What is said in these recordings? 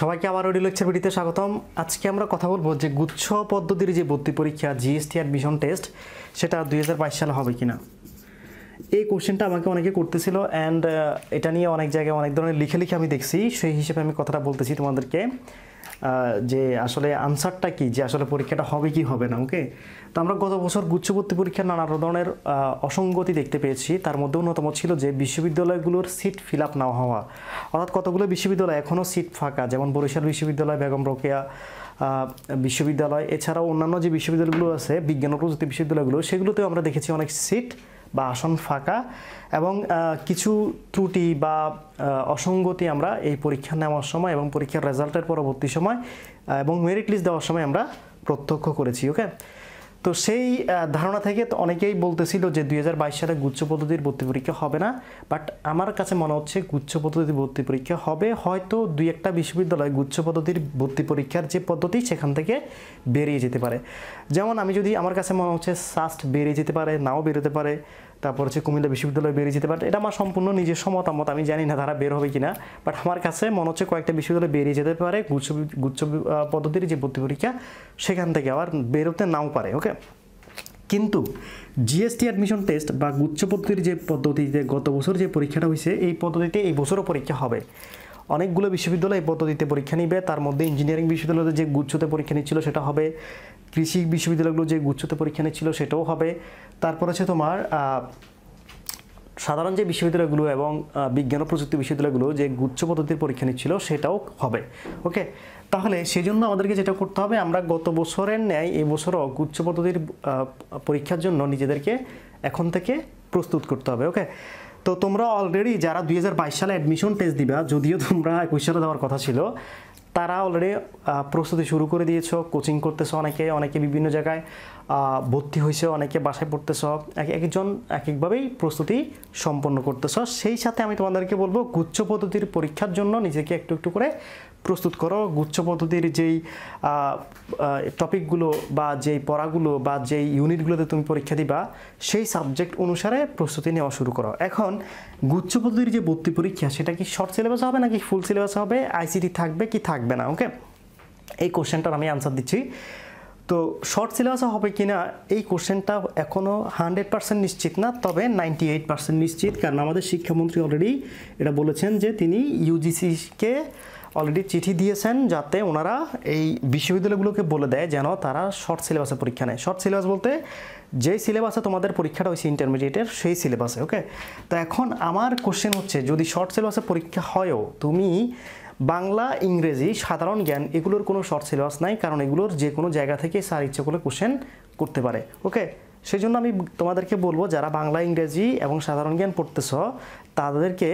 সবাইকে আবার audio lecture ভিডিওতে স্বাগতম আজকে আমরা কথা বলবো যে গুচ্ছ পদ্ধতির যে ভর্তি পরীক্ষা জিএসটি অ্যাডমিশন টেস্ট সেটা দুই সালে হবে কিনা এই কোশ্চেনটা আমাকে অনেকে করতেছিল অ্যান্ড এটা নিয়ে অনেক জায়গায় অনেক ধরনের লিখে লিখে আমি দেখছি সেই হিসেবে আমি কথাটা বলতেছি তোমাদেরকে যে আসলে আনসারটা কি যে আসলে পরীক্ষাটা হবে কি হবে না ওকে তো আমরা গত বছর গুচ্ছবর্তী পরীক্ষার নানা ধরনের অসঙ্গতি দেখতে পেয়েছি তার মধ্যে অন্যতম ছিল যে বিশ্ববিদ্যালয়গুলোর সিট ফিল আপ না হওয়া অর্থাৎ কতগুলো বিশ্ববিদ্যালয় এখনও সিট ফাঁকা যেমন বরিশাল বিশ্ববিদ্যালয় বেগম রোকেয়া বিশ্ববিদ্যালয় এছাড়াও অন্যান্য যে বিশ্ববিদ্যালয়গুলো আছে বিজ্ঞান ও প্রযুক্তি বিশ্ববিদ্যালয়গুলো সেগুলোতেও আমরা দেখেছি অনেক সিট বা আসন ফাঁকা এবং কিছু ত্রুটি বা অসঙ্গতি আমরা এই পরীক্ষা নেওয়ার সময় এবং পরীক্ষার রেজাল্টের পরবর্তী সময় এবং মেরিট লিস্ট দেওয়ার সময় আমরা প্রত্যক্ষ করেছি ওকে তো সেই ধারণা থেকে তো অনেকেই বলতেছিল যে দুই সালে গুচ্ছ পদ্ধতির ভর্তি পরীক্ষা হবে না বাট আমার কাছে মনে হচ্ছে গুচ্ছ পদ্ধতির ভর্তি পরীক্ষা হবে হয়তো দুই একটা বিশ্ববিদ্যালয় গুচ্ছ পদ্ধতির ভর্তি পরীক্ষার যে পদ্ধতি সেখান থেকে বেরিয়ে যেতে পারে যেমন আমি যদি আমার কাছে মনে হচ্ছে সাস্ট বেরিয়ে যেতে পারে নাও বেরোতে পারে তারপর হচ্ছে কুমিল্লা বিশ্ববিদ্যালয়ে বেরিয়ে যেতে পারে এটা আমার সম্পূর্ণ নিজস্ব মতামত আমি জানি না তারা বের হবে কিনা বাট আমার কাছে মনে হচ্ছে কয়েকটা বিশ্ববিদ্যালয় বেরিয়ে যেতে পারে গুচ্ছ গুচ্ছ পদ্ধতির যে ভর্তি পরীক্ষা সেখান থেকে আবার বেরোতে নাও পারে ওকে কিন্তু জিএসটি অ্যাডমিশন টেস্ট বা গুচ্ছ পদ্ধতির যে পদ্ধতিতে গত বছর যে পরীক্ষাটা হয়েছে এই পদ্ধতিতে এই বছরও পরীক্ষা হবে অনেকগুলো বিশ্ববিদ্যালয় এই পদ্ধতিতে পরীক্ষা নিবে তার মধ্যে ইঞ্জিনিয়ারিং বিশ্ববিদ্যালয়তে যে গুচ্ছতে পরীক্ষা নিচ্ছিল সেটা হবে কৃষি বিশ্ববিদ্যালয়গুলো যে গুচ্ছতে পরীক্ষা নিচ্ছিল সেটাও হবে তারপর আছে তোমার সাধারণ যে বিশ্ববিদ্যালয়গুলো এবং বিজ্ঞান ও প্রযুক্তি বিশ্ববিদ্যালয়গুলো যে গুচ্ছ পদ্ধতির পরীক্ষা নিচ্ছিল সেটাও হবে ওকে তাহলে সেই জন্য আমাদেরকে যেটা করতে হবে আমরা গত বছরের ন্যায় এই বছরও গুচ্ছ পদ্ধতির পরীক্ষার জন্য নিজেদেরকে এখন থেকে প্রস্তুত করতে হবে ওকে তো তোমরা অলরেডি যারা দুই সালে অ্যাডমিশন টেস্ট দিবা যদিও তোমরা একুশ সালে দেওয়ার কথা ছিল তারা অলরেডি প্রস্তুতি শুরু করে দিয়েছ কোচিং করতেছ অনেকে অনেকে বিভিন্ন জায়গায় ভর্তি হয়েছে অনেকে বাসায় পড়তেছ এক একজন এক একভাবেই প্রস্তুতি সম্পন্ন করতেছ সেই সাথে আমি তোমাদেরকে বলবো গুচ্ছ পদ্ধতির পরীক্ষার জন্য নিজেকে একটু একটু করে প্রস্তুত করো গুচ্ছ পদ্ধতির যেই টপিকগুলো বা যেই পড়াগুলো বা যেই ইউনিটগুলোতে তুমি পরীক্ষা দিবা সেই সাবজেক্ট অনুসারে প্রস্তুতি নেওয়া শুরু করো এখন গুচ্ছ পদ্ধতির যে ভর্তি পরীক্ষা সেটা কি শর্ট সিলেবাস হবে নাকি ফুল সিলেবাস হবে আইসিটি থাকবে কি থাকবে না ওকে এই কোশ্চেনটার আমি আনসার দিচ্ছি তো শর্ট সিলেবাসও হবে কি না এই কোশ্চেনটা এখনও হান্ড্রেড পার্সেন্ট নিশ্চিত না তবে নাইনটি এইট পার্সেন্ট নিশ্চিত কারণ আমাদের শিক্ষামন্ত্রী অলরেডি এটা বলেছেন যে তিনি ইউজিসিকে অলরেডি চিঠি দিয়েছেন যাতে ওনারা এই বিশ্ববিদ্যালয়গুলোকে বলে দেয় যেন তারা শর্ট সিলেবাসের পরীক্ষা নেয় শর্ট সিলেবাস বলতে যেই সিলেবাসে তোমাদের পরীক্ষাটা হয়েছে ইন্টারমিডিয়েটের সেই সিলেবাসে ওকে তো এখন আমার কোশ্চেন হচ্ছে যদি শর্ট সিলেবাসে পরীক্ষা হয়ও তুমি বাংলা ইংরেজি সাধারণ জ্ঞান এগুলোর কোনো শর্ট সিলেবাস নাই কারণ এগুলোর যে কোনো জায়গা থেকে স্যার ইচ্ছে করলে কোশ্চেন করতে পারে ওকে সেই জন্য আমি তোমাদেরকে বলবো যারা বাংলা ইংরেজি এবং সাধারণ জ্ঞান পড়তেছ তাদেরকে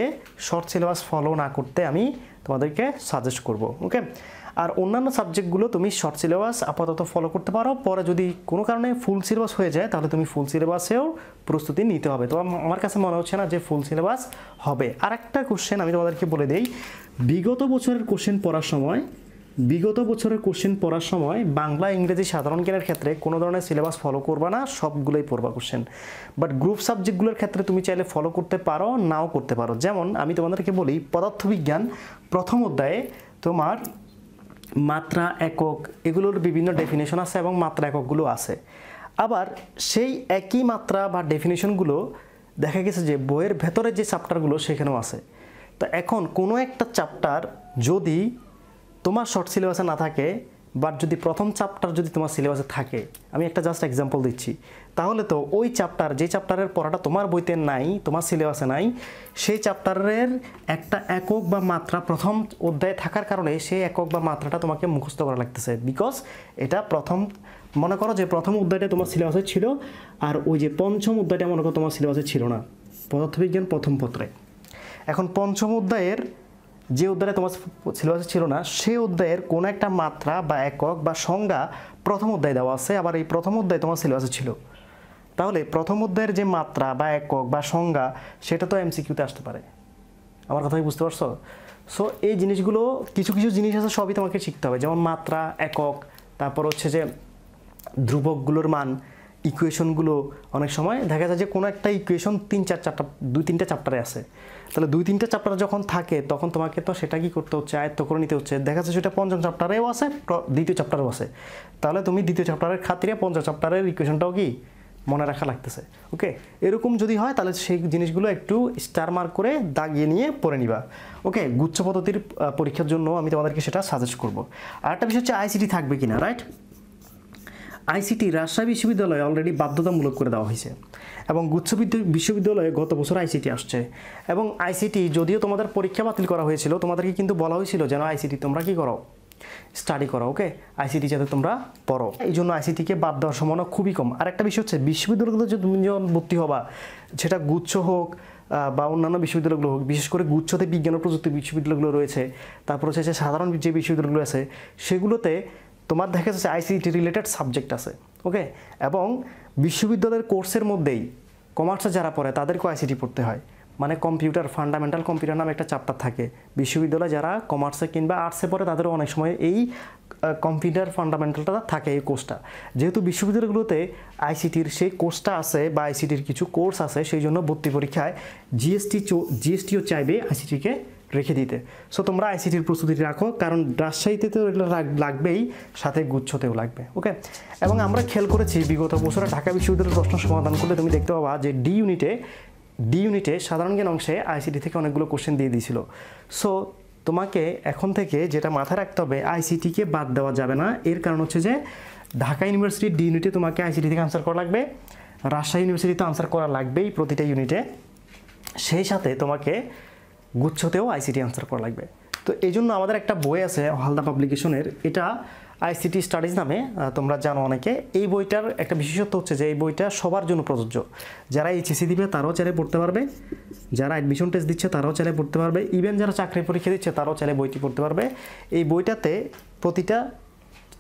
শর্ট সিলেবাস ফলো না করতে আমি তোমাদেরকে সাজেস্ট করব ওকে আর অন্যান্য সাবজেক্টগুলো তুমি শর্ট সিলেবাস আপাতত ফলো করতে পারো পরে যদি কোনো কারণে ফুল সিলেবাস হয়ে যায় তাহলে তুমি ফুল সিলেবাসেও প্রস্তুতি নিতে হবে তো আমার কাছে মনে হচ্ছে না যে ফুল সিলেবাস হবে আর একটা কোশ্চেন আমি তোমাদেরকে বলে দিই বিগত বছরের কোশ্চেন পড়ার সময় বিগত বছরের কোশ্চেন পড়ার সময় বাংলা ইংরেজি সাধারণ জ্ঞানের ক্ষেত্রে কোনো ধরনের সিলেবাস ফলো করবা না সবগুলোই পড়বা কোশ্চেন বাট গ্রুপ সাবজেক্টগুলোর ক্ষেত্রে তুমি চাইলে ফলো করতে পারো নাও করতে পারো যেমন আমি তোমাদেরকে বলি পদার্থবিজ্ঞান প্রথম অধ্যায়ে তোমার মাত্রা একক এগুলোর বিভিন্ন ডেফিনেশন আছে এবং মাত্রা এককগুলো আছে আবার সেই একই মাত্রা বা ডেফিনেশনগুলো দেখা গেছে যে বইয়ের ভেতরে যে চাপ্টারগুলো সেখানেও আছে তো এখন কোনো একটা চাপ্টার যদি তোমার শর্ট সিলেবাসে না থাকে বাট যদি প্রথম চাপ্টার যদি তোমার সিলেবাসে থাকে আমি একটা জাস্ট এক্সাম্পল দিচ্ছি তাহলে তো ওই চাপ্টার যে চাপ্টারের পড়াটা তোমার বইতে নাই তোমার সিলেবাসে নাই সেই চাপ্টারের একটা একক বা মাত্রা প্রথম অধ্যায়ে থাকার কারণে সেই একক বা মাত্রাটা তোমাকে মুখস্থ করা লাগতেছে বিকজ এটা প্রথম মনে করো যে প্রথম অধ্যায়টা তোমার সিলেবাসে ছিল আর ওই যে পঞ্চম অধ্যায়টা মনে করো তোমার সিলেবাসে ছিল না পদার্থবিজ্ঞান প্রথম পত্রে এখন পঞ্চম অধ্যায়ের যে অধ্যায়ে তোমার সিলেবাসে ছিল না সেই অধ্যায়ের কোনো একটা মাত্রা বা একক বা সংজ্ঞা প্রথম অধ্যায় দেওয়া আছে আবার এই প্রথম অধ্যায় তোমার সিলেবাসে ছিল তাহলে প্রথম অধ্যায়ের যে মাত্রা বা একক বা সংজ্ঞা সেটা তো এমসিকিউতে আসতে পারে আমার কথা বুঝতে পারছো সো এই জিনিসগুলো কিছু কিছু জিনিস আছে সবই তোমাকে শিখতে হবে যেমন মাত্রা একক তারপর হচ্ছে যে ধ্রুবকগুলোর মান ইকুয়েশনগুলো অনেক সময় দেখা যায় যে কোনো একটা ইকুয়েশন তিন চার চারটা দুই তিনটা চ্যাপ্টারে আছে তাহলে দুই তিনটা চ্যাপ্টার যখন থাকে তখন তোমাকে তো সেটা কি করতে হচ্ছে আয়ত্ত করে নিতে হচ্ছে দেখা যাচ্ছে সেটা পঞ্চম চ্যাপ্টারেও আছে দ্বিতীয় চ্যাপ্টারেও আছে তাহলে তুমি দ্বিতীয় চ্যাপ্টারের খাতিরে পঞ্চম চ্যাপ্টারের ইকুয়েশনটাও কি মনে রাখা লাগতেছে ওকে এরকম যদি হয় তাহলে সেই জিনিসগুলো একটু স্টার মার্ক করে দাগিয়ে নিয়ে পড়ে নিবা ওকে গুচ্ছ পদ্ধতির পরীক্ষার জন্য আমি তোমাদেরকে সেটা সাজেস্ট করবো একটা বিষয় হচ্ছে আইসিটি থাকবে কিনা রাইট আইসিটি রাজশাহী বিশ্ববিদ্যালয়ে অলরেডি বাধ্যতামূলক করে দেওয়া হয়েছে এবং গুচ্ছ বিশ্ববিদ্যালয়ে গত বছর আইসিটি আসছে এবং আইসিটি যদিও তোমাদের পরীক্ষা বাতিল করা হয়েছিল তোমাদেরকে কিন্তু বলা হয়েছিল যেন আইসিটি তোমরা কি করো স্টাডি করো ওকে আইসিটি যাতে তোমরা পড়ো এই জন্য আইসিটিকে বাদ দেওয়ার সম্ভাবনা খুবই কম আর একটা বিষয় হচ্ছে বিশ্ববিদ্যালয়গুলোতে যদি তুমি যখন ভর্তি হবা সেটা গুচ্ছ হোক বা অন্যান্য বিশ্ববিদ্যালয়গুলো হোক বিশেষ করে গুচ্ছতে বিজ্ঞান ও প্রযুক্তি বিশ্ববিদ্যালয়গুলো রয়েছে তারপর হচ্ছে সাধারণ যে বিশ্ববিদ্যালয়গুলো আছে সেগুলোতে তোমার দেখা যাচ্ছে আইসিটি রিলেটেড সাবজেক্ট আছে ওকে এবং বিশ্ববিদ্যালয়ের কোর্সের মধ্যেই কমার্সে যারা পড়ে তাদেরকেও আইসিটি পড়তে হয় মানে কম্পিউটার ফান্ডামেন্টাল কম্পিউটার নামে একটা চ্যাপ্টার থাকে বিশ্ববিদ্যালয়ে যারা কমার্সে কিংবা আর্টসে পড়ে তাদেরও অনেক সময় এই কম্পিউটার ফান্ডামেন্টালটা থাকে এই কোর্সটা যেহেতু বিশ্ববিদ্যালয়গুলোতে আইসিটির সেই কোর্সটা আছে বা আইসিটির কিছু কোর্স আছে সেই জন্য ভর্তি পরীক্ষায় জিএসটি জিএসটিও চাইবে আইসিটিকে রেখে দিতে সো তোমরা আইসিটির প্রস্তুতি রাখো কারণ রাজশাহীতে তো এগুলো লাগবেই সাথে গুচ্ছতেও লাগবে ওকে এবং আমরা খেল করেছি বিগত বছরে ঢাকা বিশ্ববিদ্যালয়ের প্রশ্ন সমাধান করলে তুমি দেখতে পাবা যে ডি ইউনিটে ডি ইউনিটে সাধারণ জ্ঞান অংশে আইসিটি থেকে অনেকগুলো কোশ্চেন দিয়ে দিয়েছিল সো তোমাকে এখন থেকে যেটা মাথায় রাখতে হবে আইসিটিকে বাদ দেওয়া যাবে না এর কারণ হচ্ছে যে ঢাকা ইউনিভার্সিটির ডি ইউনিটে তোমাকে আইসিটি থেকে আনসার করা লাগবে রাজশাহী ইউনিভার্সিটিতে আনসার করা লাগবেই প্রতিটা ইউনিটে সেই সাথে তোমাকে গুচ্ছতেও আইসিটি আনসার করা লাগবে তো এই জন্য আমাদের একটা বই আছে হালদা পাবলিকেশনের এটা আইসিটি স্টাডিজ নামে তোমরা জানো অনেকে এই বইটার একটা বিশেষত্ব হচ্ছে যে এই বইটা সবার জন্য প্রযোজ্য যারা এইচএসি দিবে তারাও চাইলে পড়তে পারবে যারা অ্যাডমিশন টেস্ট দিচ্ছে তারাও চাইলে পড়তে পারবে ইভেন যারা চাকরি পরীক্ষা দিচ্ছে তারাও চাইলে বইটি পড়তে পারবে এই বইটাতে প্রতিটা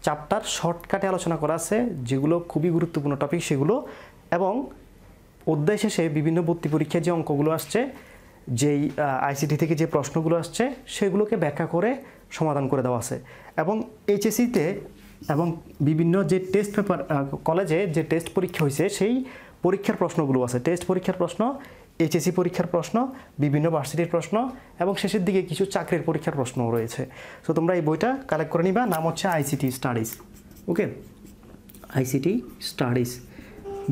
চ্যাপ্টার শর্টকাটে আলোচনা করা আছে যেগুলো খুবই গুরুত্বপূর্ণ টপিক সেগুলো এবং অধ্যায় শেষে বিভিন্ন ভর্তি পরীক্ষায় যে অঙ্কগুলো আসছে যেই আইসিটি থেকে যে প্রশ্নগুলো আসছে সেগুলোকে ব্যাখ্যা করে সমাধান করে দেওয়া আছে এবং এইচএসিতে e এবং বিভিন্ন যে টেস্ট পেপার কলেজে যে টেস্ট পরীক্ষা হয়েছে সেই পরীক্ষার প্রশ্নগুলো আছে টেস্ট পরীক্ষার প্রশ্ন এইচএসি e পরীক্ষার প্রশ্ন বিভিন্ন ভার্সিটির প্রশ্ন এবং শেষের দিকে কিছু চাকরির পরীক্ষার প্রশ্নও রয়েছে সো তোমরা এই বইটা কালেক্ট করে নিবা নাম হচ্ছে ICT studies okay ICT studies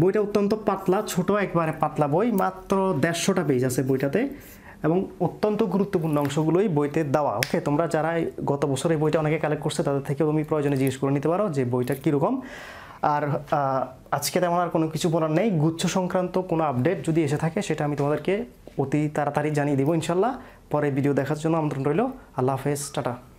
বইটা অত্যন্ত পাতলা ছোট একবারে পাতলা বই মাত্র দেড়শোটা পেজ আছে বইটাতে এবং অত্যন্ত গুরুত্বপূর্ণ অংশগুলোই বইতে দেওয়া ওকে তোমরা যারা গত বছর এই বইটা অনেকে কালেক্ট করছে তাদের থেকে তুমি প্রয়োজনে জিজ্ঞেস করে নিতে পারো যে বইটা কীরকম আর আজকে তেমন আর কোনো কিছু বলার নেই গুচ্ছ সংক্রান্ত কোনো আপডেট যদি এসে থাকে সেটা আমি তোমাদেরকে অতি তাড়াতাড়ি জানিয়ে দেবো ইনশাল্লাহ পরে ভিডিও দেখার জন্য আমন্ত্রণ রইল আল্লাহ হাফেজ টাটা